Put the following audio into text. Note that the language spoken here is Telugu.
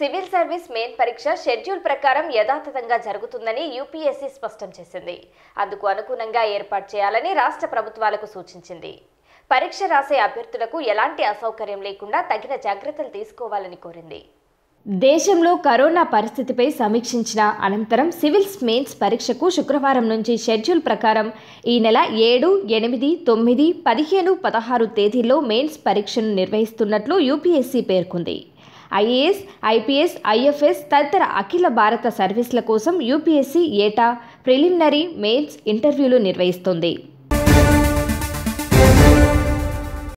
సివిల్ సర్వీస్ మెయిన్ పరీక్ష షెడ్యూల్ ప్రకారం యథాతథంగా జరుగుతుందని యూపీఎస్సీ స్పష్టం చేసింది అందుకు అనుగుణంగా ఏర్పాటు చేయాలని రాష్ట్ర ప్రభుత్వాలకు సూచించింది పరీక్ష రాసే అభ్యర్థులకు ఎలాంటి అసౌకర్యం లేకుండా తగిన జాగ్రత్తలు తీసుకోవాలని కోరింది దేశంలో కరోనా పరిస్థితిపై సమీక్షించిన అనంతరం సివిల్స్ మెయిన్స్ పరీక్షకు శుక్రవారం నుంచి షెడ్యూల్ ప్రకారం ఈ నెల ఏడు ఎనిమిది తొమ్మిది పదిహేను పదహారు తేదీల్లో మెయిన్స్ పరీక్షను నిర్వహిస్తున్నట్లు యూపీఎస్సీ పేర్కొంది ఐఏఎస్ ఐపీఎస్ ఐఎఫ్ఎస్ తదితర అఖిల భారత సర్వీసుల కోసం యూపీఎస్సీ ఏటా ప్రిలిమినరీ మెయిన్స్ ఇంటర్వ్యూలు నిర్వహిస్తుంది